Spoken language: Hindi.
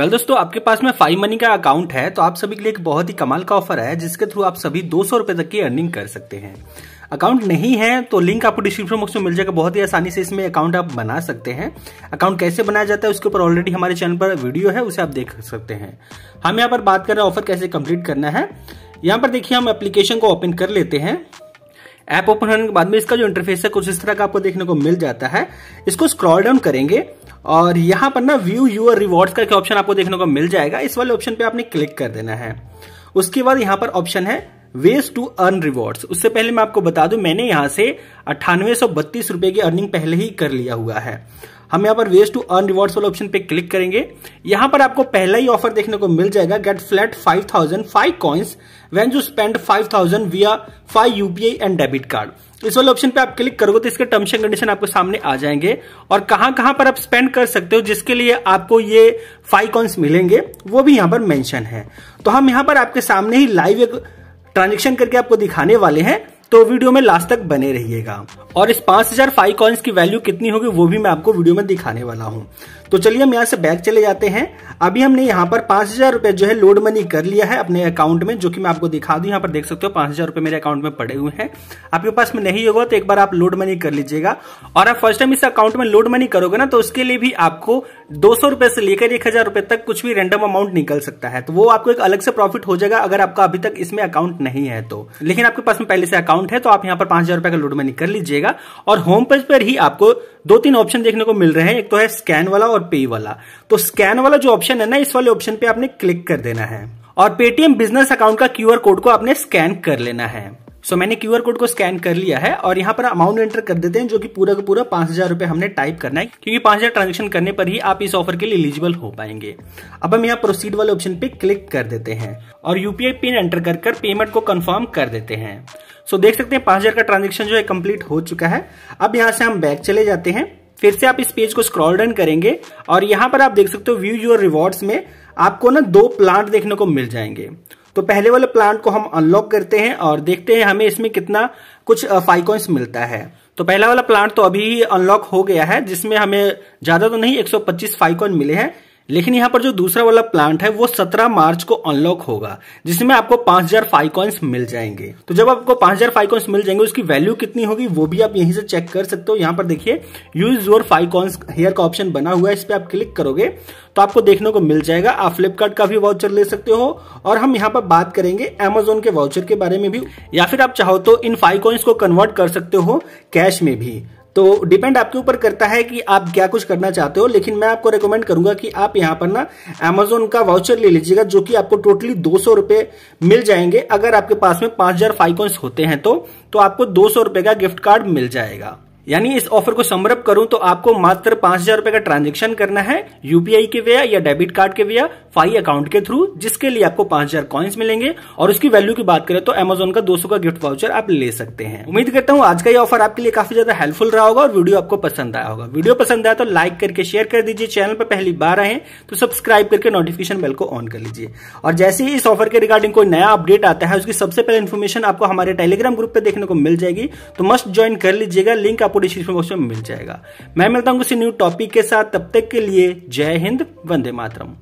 वेल well, दोस्तों आपके पास में फाइव मनी का अकाउंट है तो आप सभी के लिए एक बहुत ही कमाल का ऑफर है जिसके थ्रू आप सभी दो सौ रुपए तक की अर्निंग कर सकते हैं अकाउंट नहीं है तो लिंक आपको डिस्क्रिप्शन बॉक्स में मिल जाएगा बहुत ही आसानी से इसमें अकाउंट आप बना सकते हैं अकाउंट कैसे बनाया जाता है उसके ऊपर ऑलरेडी हमारे चैनल पर वीडियो है उसे आप देख सकते हैं हम यहाँ पर बात कर रहे हैं ऑफर कैसे कम्प्लीट करना है यहाँ पर देखिए हम एप्लीकेशन को ओपन कर लेते हैं ऐप ओपन होने के बाद में इसका जो इंटरफेस है कुछ इस तरह का आपको देखने को मिल जाता है इसको स्क्रॉल डाउन करेंगे और यहाँ पर ना व्यू यूर रिवॉर्ड्स करके ऑप्शन आपको देखने को मिल जाएगा इस वाले ऑप्शन पे आपने क्लिक कर देना है उसके बाद यहाँ पर ऑप्शन है वेज टू अर्न रिवॉर्ड्स उससे पहले मैं आपको बता दूं मैंने यहां से अट्ठानवे सौ बत्तीस रुपए की अर्निंग पहले ही कर लिया हुआ है हम यहां पर वेज टू अर्न रिवॉर्ड्स वाले ऑप्शन पे क्लिक करेंगे यहां पर आपको पहला ही ऑफर देखने को मिल जाएगा get flat five thousand five coins when you spend five 5000 via five UPI and debit card इस वाले ऑप्शन पे आप क्लिक करोगे तो इसके टर्म्स एंड कंडीशन आपको सामने आ जाएंगे और कहां कहां पर आप स्पेंड कर सकते हो जिसके लिए आपको ये फाइव कॉइन्स मिलेंगे वो भी यहां पर मेंशन है तो हम यहां पर आपके सामने ही लाइव एक ट्रांजेक्शन करके आपको दिखाने वाले हैं तो वीडियो में लास्ट तक बने रहिएगा और इस पांच हजार फाइव कॉइन्स की वैल्यू कितनी होगी वो भी मैं आपको वीडियो में दिखाने वाला हूँ तो चलिए हम यहाँ से बैग चले जाते हैं अभी हमने यहाँ पर पांच हजार रुपए जो है लोड मनी कर लिया है अपने अकाउंट में जो कि मैं आपको दिखा दू यहाँ पर देख सकते हो पांच हजार रुपए मेरे अकाउंट में पड़े हुए हैं आपके पास में नहीं होगा तो एक बार आप लोड मनी कर लीजिएगा और आप फर्स्ट टाइम इस अकाउंट में लोड मनी करोगे ना तो उसके लिए भी आपको दो सौ रुपए से लेकर एक हजार रुपए तक कुछ भी रेंडम अमाउंट निकल सकता है तो वो आपको एक अलग से प्रॉफिट हो जाएगा अगर आपका अभी तक इसमें अकाउंट नहीं है तो लेकिन आपके पास में पहले से अकाउंट अकाउंट है तो आप यहाँ पर पांच हजार का लूट मनी कर लीजिएगा और होम पेज पर ही आपको दो तीन ऑप्शन देखने को मिल रहे हैं एक तो है स्कैन वाला और पे वाला तो स्कैन वाला जो ऑप्शन है ना इस वाले ऑप्शन पे आपने क्लिक कर देना है और पेटीएम बिजनेस अकाउंट का क्यूआर कोड को आपने स्कैन कर लेना है सो so, मैंने क्यूआर कोड को स्कैन कर लिया है और यहाँ पर अमाउंट एंटर कर देते हैं जो कि पूरा का पूरा पांच हजार रुपए हमने टाइप करना है क्योंकि पांच हजार ट्रांजेक्शन करने पर ही आप इस ऑफर के लिए एलिजिबल हो पाएंगे अब हम यहाँ प्रोसीड वाले ऑप्शन पे क्लिक कर देते हैं और यूपीआई पिन एंटर कर, कर पेमेंट को कन्फर्म कर देते हैं सो देख सकते हैं पांच हजार का ट्रांजेक्शन जो है कंप्लीट हो चुका है अब यहां से हम बैक चले जाते हैं फिर से आप इस पेज को स्क्रॉल डन करेंगे और यहां पर आप देख सकते हो व्यू योर रिवॉर्ड्स में आपको ना दो प्लांट देखने को मिल जाएंगे तो पहले वाले प्लांट को हम अनलॉक करते हैं और देखते हैं हमें इसमें कितना कुछ फाइकॉइंस मिलता है तो पहला वाला प्लांट तो अभी ही अनलॉक हो गया है जिसमें हमें ज्यादा तो नहीं 125 फाइकॉइन मिले हैं लेकिन यहाँ पर जो दूसरा वाला प्लांट है वो 17 मार्च को अनलॉक होगा जिसमें आपको 5000 हजार फाइकॉइंस मिल जाएंगे तो जब आपको 5000 हजार फाइकॉइंस मिल जाएंगे उसकी वैल्यू कितनी होगी वो भी आप यहीं से चेक कर सकते हो यहाँ पर देखिए यूज योर फाइकॉइंस हेयर का ऑप्शन बना हुआ है इस पर आप क्लिक करोगे तो आपको देखने को मिल जाएगा आप फ्लिपकार्ट का भी वाउचर ले सकते हो और हम यहाँ पर बात करेंगे एमेजोन के वाउचर के बारे में भी या फिर आप चाहो तो इन फाइकॉइंस को कन्वर्ट कर सकते हो कैश में भी तो डिपेंड आपके ऊपर करता है कि आप क्या कुछ करना चाहते हो लेकिन मैं आपको रिकमेंड करूंगा कि आप यहाँ पर ना एमेजोन का वाउचर ले लीजिएगा जो कि आपको टोटली दो सौ मिल जाएंगे अगर आपके पास में पांच हजार फाइकॉन्स होते हैं तो, तो आपको दो सौ का गिफ्ट कार्ड मिल जाएगा यानी इस ऑफर को समरप करूं तो आपको मात्र पांच हजार रुपए का ट्रांजेक्शन करना है यूपीआई के वे या डेबिट कार्ड के वे फाइव अकाउंट के थ्रू जिसके लिए आपको पांच हजार कॉइन्स मिलेंगे और उसकी वैल्यू की बात करें तो एमेजोन का सौ का गिफ्ट वाउचर आप ले सकते हैं उम्मीद करता हूँ आज का ये ऑफर आपके लिए काफी ज्यादा हेल्पफुल रहा होगा और वीडियो आपको पसंद आया होगा वीडियो पसंद आया तो लाइक करके शेयर कर दीजिए चैनल पर पहली बार आए तो सब्सक्राइब करके नोटिफिकेशन बेल को ऑन कर लीजिए और जैसे ही इस ऑफर के रिगार्डिंग कोई नया अपडेट आता है उसकी सबसे पहले इन्फॉर्मेशन आपको हमारे टेलीग्राम ग्रुप पर देखने को मिल जाएगी तो मस्ट ज्वाइन कर लीजिएगा लिंक आपको डिस्क्रिप्शन बॉक्स में मिल जाएगा मैं मिलता हूँ किसी न्यू टॉपिक के साथ तब तक के लिए जय हिंद वंदे मातरम